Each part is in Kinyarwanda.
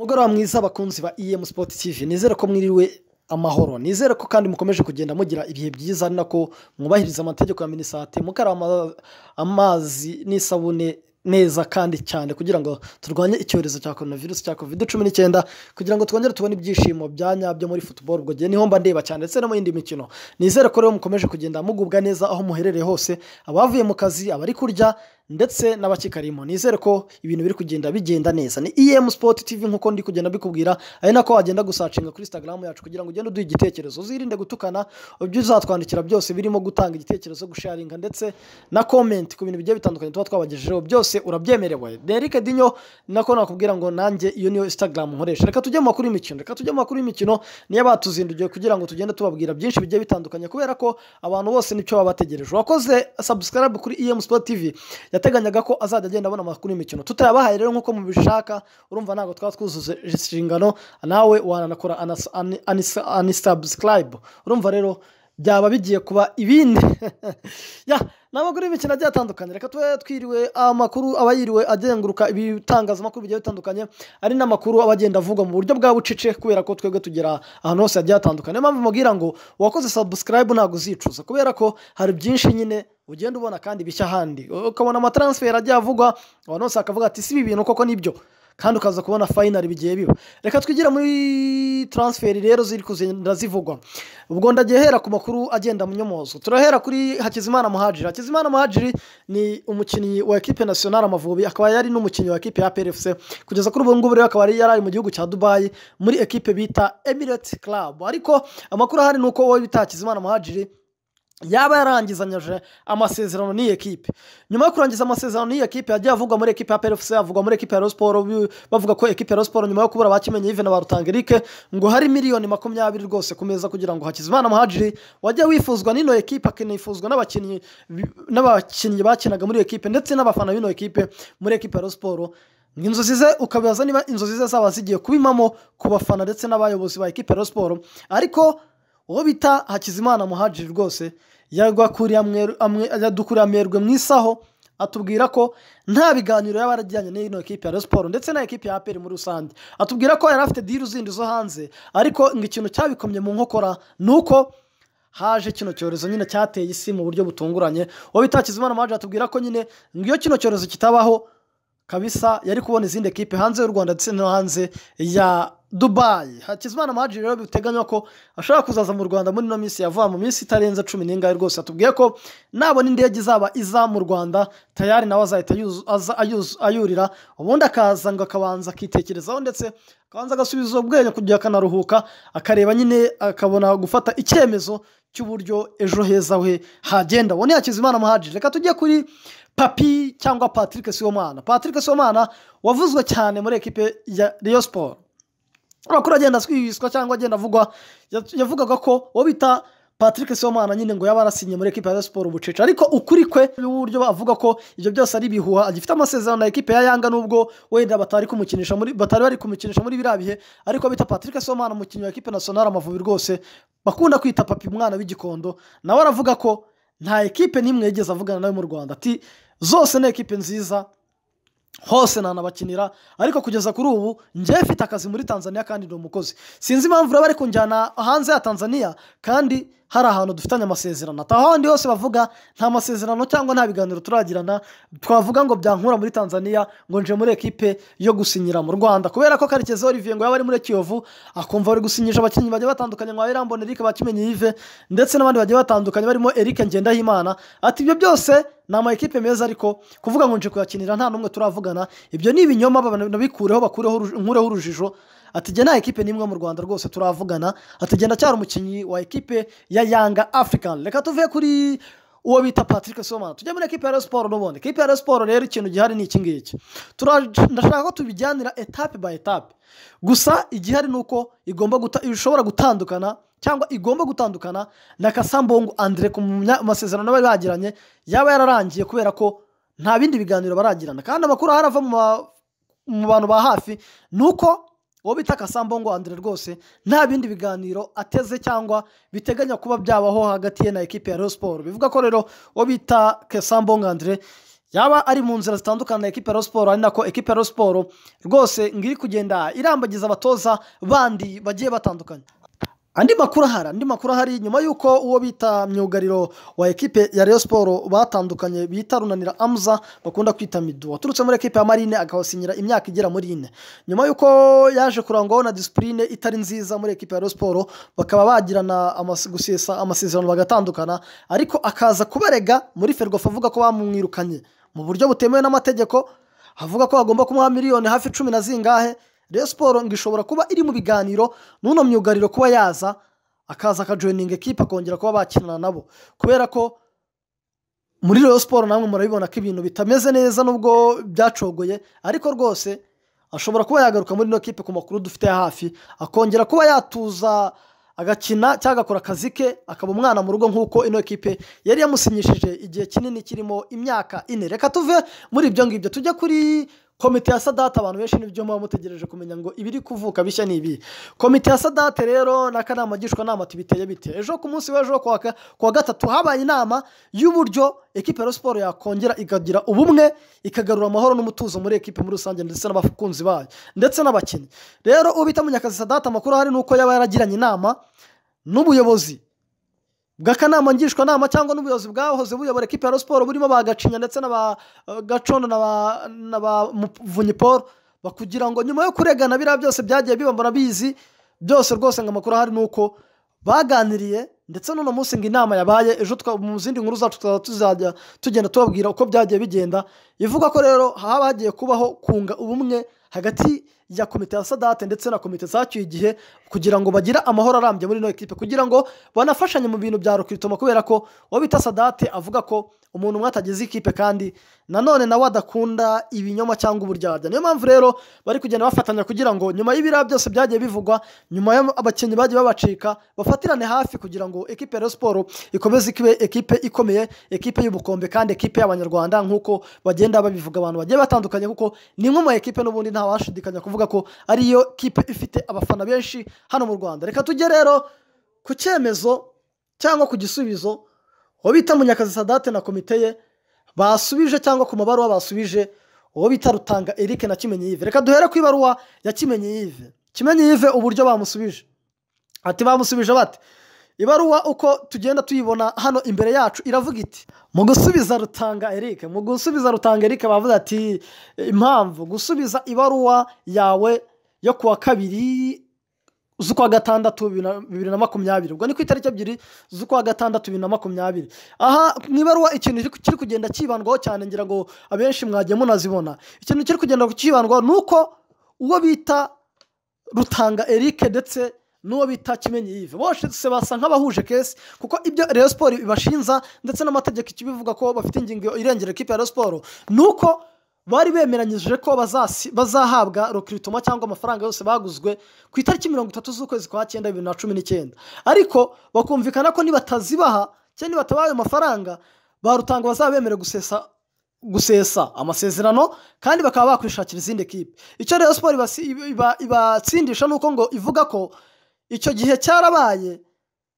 mugoroba mwiza abakunzi ba emu sipoti tivi nizere ko mwiriwe amahoro nizere ko kandi mukomeje kugenda mugira ibihe byiza ari nako mwubahiriza amategeko ya minisante mukaraba amazi n'isabune neza kandi cyane kugira ngo turwanye icyorezo cya korona virusi cya kovide cumi n'icyenda kugira ngo twongere tubone ibyishimo bya nyabyo muri futuboro ubwo gihe niho mba ndeba cyane ndetse no mu yindi mikino nizere ko rero mukomeje kugenda mugubwa neza aho muherereye hose abavuye mu kazi abari kurya ndetse n'abakikarimo nizere ko ibintu biri kugenda bigenda neza ni iyemu sipoti tivi nk'uko ndi kugenda bikubwira ari nako wagenda gusacinga kuri instagram yacu kugira ngo ugende uduhe igitekerezo uzirinde gutukana ibyo uzatwandikira byose birimo gutanga igitekerezo gusharinga ndetse na comment ku bintu bigiye bitandukanye tuba twabagejejeho byose urabyemerewe derike dinyo nako nakubwira ngo nanjye iyo niyo instagram nkoresha reka tujye mu makuru y'imikino reka tujye mu makuru y'imikino niyo batuzindugiye kugira ngo tugende tubabwira byinshi bigiye bitandukanye kubera ko abantu bose nicyo baba bategereje wakoze sabusikarabu kuri iyemu sipoti tivi yateganyaga ko azajya agenda abona amakuru y'imikino tutarabahaye rero nk'uko mubishaka urumva ntabwo twaba twuzuze inshingano nawe wananakora anisabusirayibu urumva rero byaba bigiye kuba ibindi ni abagore b'imikino agiye atandukanye reka tube twiriwe amakuru aba yiriwe azenguruka ibitangazamakuru bigiye bitandukanye ari n'amakuru aba agenda avugwa mu buryo bwa bucece kubera ko twebwe tugera ahantu hose hagiye hatandukanye niyo mpamvu mubwira ngo uwakoze sabusikarayibu ntabwo uzicuza kubera ko hari byinshi nyine ugenda ubona kandi bishya ahandi ukabona amatransferi agiye avugwa abantu bose bakavuga ati si ibi bintu koko nibyo kandi ukaza kubona fayinari bigiye biba reka twigira muri taransiferi rero ziri kugenda zivugwa ubwo ndagihera ku makuru agenda mu nyomozo turahera kuri hakizimana muhajiri hakizimana muhajiri ni umukinnyi wa ekipe nasiyonari amavubi akaba yari n'umukinnyi wa ekipe ya plfc kugeza kuri ubu ngubu rero akaba yari ari mu gihugu cya dubayi muri ekipe bita emirate club ariko amakuru ahari ni uko wowe bita hakizimana muhajiri yaba yarangizanyije amasezerano n'iyi ekipe nyuma yo kurangiza amasezerano n'iyi ekipe yagiye avugwa muri ekipe ya pefuse havugwa muri ekipe ya siporo bavuga ko ekipe ya siporo nyuma yo kubura bakimenye ive na ba rutangerike ngo hari miliyoni makumyabiri rwose ku meza kugira ngo hakizimana muhajiri wajya wifuzwa n'ino ekipe akanifuzwa n'abakinnyi n'abakinnyi bakinaga muri ekipe ndetse n'abafana b'ino ekipe muri ekipe ya siporo inzozi ze ukabibaza niba inzozi ze zaba zigiye kubimamo ku bafana ndetse n'abayobozi ba ekipe ya siporo ariko uwo bita hakizimana muhajiri rwose yadukuriye amerwe mu isaho atubwira ko nta biganiro yaba yarajyanye n'ino ekipi ya siporo ndetse na ekipi ya aperi muri rusange atubwira ko yari afite diru zindi zo hanze ariko ngo ikintu cyabikomye mu nkokora ni uko haje kino cyorezo nyine cyateye isi mu buryo butunguranye uwo bita hakizimana muhajiri atubwira ko nyine ngo iyo kino cyorezo kitabaho kabisa yari kubona izindi ekipi hanze y'u rwanda ndetse no hanze ya dubayi hakizimana maji rero biteganywa ko ashobora kuzaza mu rwanda muri ino minsi yavuye mu minsi itarenze cumi n'ingahe rwose atubwiye ko nabona indege izaba iza mu rwanda tayari nawe azahita ayurira ubundi akaza ngo akabanza akitekerezaho ndetse akabanza agasubiza ubwenge kugira akanaruhuka akareba nyine akabona gufata icyemezo cy'uburyo ejo heza we hagenda ubone hakizimana maji reka tujye kuri papi cyangwa patrick siwomana patrick siwomana wavuzwe cyane muri ekipe ya riyo siporo amakuru agenda aswiswa cyangwa agenda avugwa yavugaga ko uwo bita patrick somana nyine ngo yaba yarasinye muri ekipa ya siporo bucece ariko ukuri kwe n'uburyo bavuga ko ibyo byose ari ibihuha agifite amasezerano na ekipa ya yanga nubwo wenda batari kumukinisha muri batari bari kumukinisha muri biriya bihe ariko bita patrick somana umukinnyi wa ekipa nasiyonari amavubi rwose bakunda kwita papi umwana w'igikondo nawe aravuga ko nta ekipe n'imwe yigeze avugana nawe mu rwanda ati zose ni ekipe nziza hose nanabakinira ariko kugeza kuri ubu njyewe mfite akazi muri tanzania kandi ni umukozi sinzi impamvu uraba ari kunjyana hanze ya tanzania kandi hari ahantu dufitanye amasezerano ataho ahandi hose bavuga nta masezerano cyangwa nta biganiro turagirana twavuga ngo byankura muri tanzania ngo nje muri ekipe yo gusinyira mu rwanda kubera ko karekezi olivier ngo yaba ari muri kiyovu akumva bari gusinyisha abakinnyi bagiye batandukanye nka irambona eric bakimenye yive ndetse n'abandi bagiye batandukanye barimo eric ngendahimana ati ibyo byose ni ama meza ariko kuvuga ngo nje kuyakinira nta n'umwe turavugana ibyo ni ibinyoma babikureho bakureho nkureho urujijo atugena nta ekipe n'imwe mu rwanda rwose turavugana atugenda cyari umukinnyi wa ekipe ya yanga afurikani reka tuve kuri uwo bita patrick soma tujya muri ekipa ya siporo n'ubundi ekipa ya siporo rero ikintu gihari ni iki ndashaka ko tubijyanira etape bayi etape gusa igihari ni uko ishobora gutandukana cyangwa igomba gutandukana na kasambongo andire ku masezerano n'abari bagiranye yaba yararangiye kubera ko nta bindi biganiro baragirana kandi amakuru ahari ava mu bantu ba hafi ni uko uwo bita kasambongo andire rwose nta bindi biganiro ateze cyangwa biteganya kuba byabaho hagati ye na ekipi ya Rayon siporo bivuga ko rero uwo bita kasambongo andire yaba ari mu nzira zitandukanye na ekipi ya siporo ari nako ekipi ya siporo rwose ngiri kugenda irambagiza abatoza bandi bagiye batandukanye andi makuru ahari andi makuru ahari nyuma y'uko uwo bita myugariro wa ekipe ya Rayon siporo batandukanye bita runanira amuza bakunda kwita midu waturutse muri ekipe ya marine akawusinyira imyaka igera muri ine nyuma y'uko yaje kurangwaho na disipurine itari nziza muri ekipe ya Rayon siporo bakaba bagirana gusesa amasezerano bagatandukana ariko akaza kubarega muri ferwafa avuga ko bamwirukanye mu buryo butemewe n'amategeko avuga ko bagomba kumuha miliyoni hafi cumi na zingahe reyo siporo ngo ishobora kuba iri mu biganiro n'uno myugariro kuba yaza akaza akajoyininga ekipa akongera kuba bakinana nabo kubera ko muri reyo siporo namwe murabibona ko ibintu bitameze neza nubwo byacogoye ariko rwose ashobora kuba yagaruka muri ino kipe ku makuru dufite hafi akongera kuba yatuza agakina cyangwa agakora akazi ke akaba umwana mu rugo nk'uko ino kipe yari yamusinyishije igihe kinini kirimo imyaka ine reka tuve muri ibyo ngibyo tujya kuri komite ya sadate abantu benshi nibyo muba mutegereje kumenya ngo ibiri kuvuka bishya ni ibi komite ya sadate rero n'akanama ngishwanama tubiteye bite ejo ku munsi w'ejo kuwa gatatu habaye inama y'uburyo ekipe ya siporo yakongera ikagira ubumwe ikagarura amahoro n'umutuzo muri ekipe muri rusange ndetse n'abakunzi bayo ndetse n'abakinnyi rero ubita munyakazi sadate amakuru ahari ni uko yaba yaragiranye inama n'ubuyobozi bw'akanama ngishwanama cyangwa n'ubuyobozi bwahoze buyobora ekipi ya siporo burimo ba gacinya ndetse na ba eh, gacondo na ba muvunyi paul kugira ngo nyuma yo kuregana biriya byose byagiye bibambara bizi byose rwose ngo amakuru ahari ni uko baganiriye ndetse n'uno munsi ngo inama yabaye ejo mu zindi nkuru zacu tuzaba tuzajya tugenda tubabwira uko byagiye bigenda ivuga ko rero haba hagiye kubaho kunga ubumwe hagati ya komite ya sadate ndetse na komite zacyuye igihe kugira ngo bagire amahoro arambye muri ino ekipe kugira ngo banafashanye mu bintu bya rukitoma kubera ko uwo bita sadate avuga ko umuntu umwe atagize ikipe kandi nanone nawe adakunda ibinyoma cyangwa uburyarya niyo mpamvu rero bari kugenda bafatanya kugira ngo nyuma y'ibiriya byose byagiye bivugwa nyuma y'abakinnyi bagiye babacika bafatirane hafi kugira ngo ekipe ya siporo ikomeze ikibe ekipe ikomeye ekipe y'ubukombe kandi ekipe y'abanyarwanda nk'uko bagenda babivuga abantu bagiye batandukanye kuko ni nko mu ekipe n'ubundi ntawashidikanya kuvuga ko ariyo kipe ifite abafana benshi hano mu rwanda reka tujye rero ku cyemezo cyangwa ku gisubizo uwo bita munyakazi sadate na komite ye basubije cyangwa ku mabaruwa basubije uwo bita rutanga eric na kimenyi yive reka duhere ku ibaruwa ya kimenyi yive kimenyi yive uburyo bamusubije ati bamusubije bati ibaruwa uko tugenda tuyibona hano imbere yacu iravuga iti mu gusubiza rutanga eric mu gusubiza rutanga eric bavuga ati impamvu gusubiza ibaruwa yawe yo kuwa kabiri z'ukwa gatandatu bibiri na makumyabiri ubwo ni ku itariki ebyiri z'ukwa gatandatu bibiri na makumyabiri aha mu ibaruwa ikintu kiri kugenda cyibandwaho cyane ngira ngo abenshi mwagiye munazibona ikintu kiri kugenda cyibandwaho ni uko uwo bita rutanga eric ndetse n'uwo bita kimenyi yive bose basa nk'abahuje kesi kuko ibyo reyo siporo ibashinza ndetse n'amategeko ikibivuga ko bafite ingingo irengera ikipe ya reyo siporo ni uko bari bemeranyije ko bazahabwa rokiritoma cyangwa amafaranga yose baguzwe ku itariki mirongo itatu z'ukwezi kwa cyenda bibiri na cumi n'icyenda ariko bakumvikana ko nibatazibaha cyangwa nibatabaha ayo mafaranga barutanga bazaba bemerewe gusesa gusesa amasezerano kandi bakaba bakwishakira izindi kipe icyo rero siporo ibatsindisha ni uko ngo ivuga ko icyo gihe cyarabaye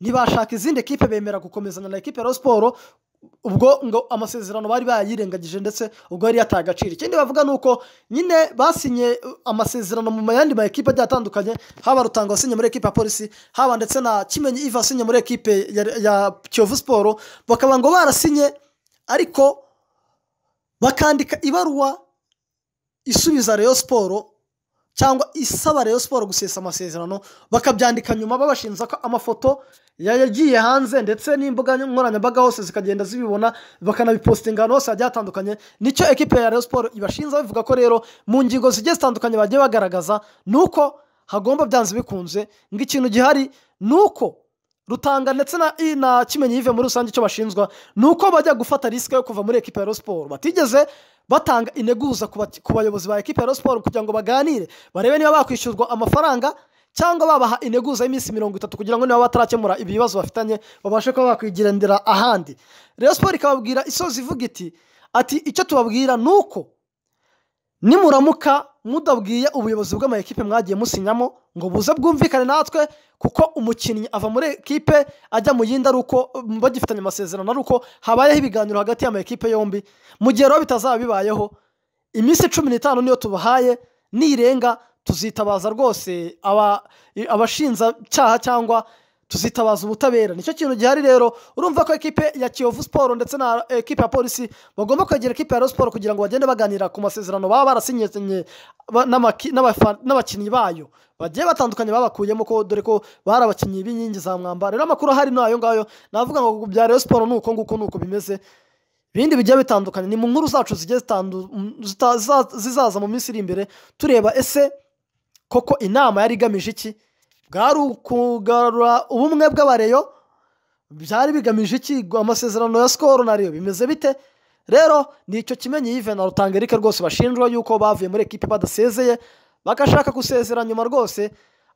ntibashaka izindi kipe bemera gukomezana na ekipe ya siporo ubwo ngo amasezerano bari bayirengagije ndetse ubwo yari yataye agaciro ikindi bavuga ni uko nyine basinye uh, amasezerano mu yandi ma ekipe agiye atandukanye haba rutanga wasinye muri ekipe ya polisi haba ndetse na kimenyi iva asinye muri ekipe ya kiyovu siporo bakaba ngo barasinye ariko bakandika ibaruwa isubiza reyo siporo cyangwa isaba rero siporo gusesa amasezerano bakabyandika nyuma babashinza ko amafoto yagiye hanze ndetse n'imbuga nkoranyambaga hose zikagenda zibibona bakanabipositinga ahantu hose hagiye hatandukanye nicyo ekipe ya Rayon siporo ibashinza bivuga ko rero mu ngingo zigiye zitandukanye bagiye bagaragaza ni uko hagomba byanze bikunze ngo ikintu gihari ni uko rutanga ndetse na kimenyi yive muri rusange icyo bashinzwe ni uko bajya gufata risike yo kuva muri ekipa ya siporo batigeze batanga integuza ku bayobozi ba ekipa ya siporo kugira ngo baganire barebe niba bakwishyurwa amafaranga cyangwa babaha integuza y'iminsi mirongo itatu kugira ngo niba batarakemura ibibazo bafitanye babashe kuba bakwigendera ahandi rero siporo ikababwira isozi ivuga iti ati icyo tubabwira ni uko nimuramuka mudabwiye ubuyobozi bw'amakipe mwagiye musinyamo ngo buze bwumvikane natwe kuko umukinnyi ava muri ekipe ajya mu yindi ari uko bagifitanye amasezerano ari uko habayeho ibiganiro hagati y'amakipe yombi mu gihe rero bitazaba bibayeho iminsi cumi n'itanu niyo tubahaye nirenga tuzitabaza rwose abashinzacyaha cyangwa tuzitabaza ubutabera nicyo kintu gihari rero urumva ko ekipe ya kiyovu siporo ndetse na eh, ekipe ya polisi bagomba kwegera ekipe ya rero siporo kugira ngo bagende baganira ku masezerano baba barasinye n'abakinnyi bayo bagiye batandukanye babakuyemo ko dore ko bari abakinnyi b'inkingi za mwamba rero amakuru ahari ni ayo ngayo navuga ngo bya rero siporo ni uko nguko ni uko bimeze ibindi bigiye bitandukanye ni mu nkuru zacu zigiye zizaza mu minsi iri imbere tureba ese koko inama yari igamije iki bwari ukugarura ubumwe bw'abareyo byari bigamije iki amasezerano ya sikoro na reyo bimeze bite rero nicyo kimenyi yive na rutangerike rwose bashinjwa yuko bavuye muri ekipe badasezeye bagashaka gusezera nyuma rwose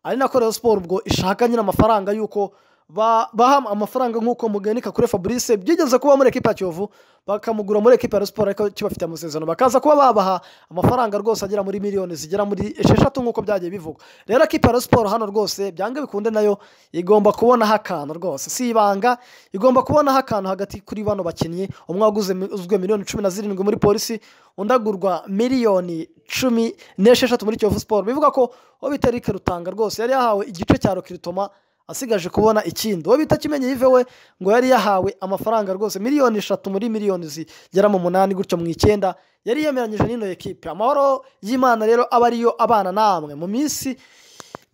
ari nako reyo siporo ubwo ishaka nyine amafaranga yuko baha amafaranga nk'uko muganika kuri fabrice byigeze kuba muri ekipa ya kiyovu bakamugura muri ekipa ya siporo ariko kibafite amasezerano bakaza kuba babaha amafaranga rwose agera muri miliyoni zigera muri esheshatu nk'uko byagiye bivugwa rero ekipa ya siporo hano rwose byanga bikunde nayo igomba kubonaho akantu rwose si ibanga igomba kubonaho akantu hagati kuri bano bakinnyi umwe waguze uzwi miliyoni cumi na zirindwi muri polisi undagurwa miliyoni cumi n'esheshatu muri kiyovu siporo bivuga ko uwo bita rike rutanga rwose yari yahawe igice cya rokiritoma asigaje kubona ikindi uwo bita kimenyi yive we ngo yari yahawe amafaranga rwose miliyoni eshatu muri miliyoni zigera mu munani gutyo mu icyenda yari yemeranyije n'ino ekipe amahoro y'imana rero aba ariyo abana namwe mu minsi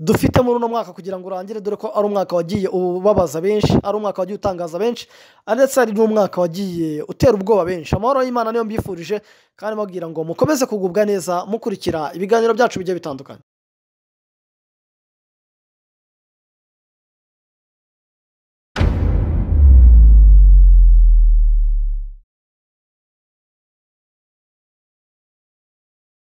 dufite muri uno mwaka kugira ngo urangire dore ko ari umwaka wagiye ubabaza benshi ari umwaka wagiye utangaza benshi ndetse hari n'umwaka wagiye utera ubwoba benshi amahoro y'imana niyo mbifurije kandi mbabwira ngo mukomeze kugubwa neza mukurikira ibiganiro byacu bigiye bitandukanye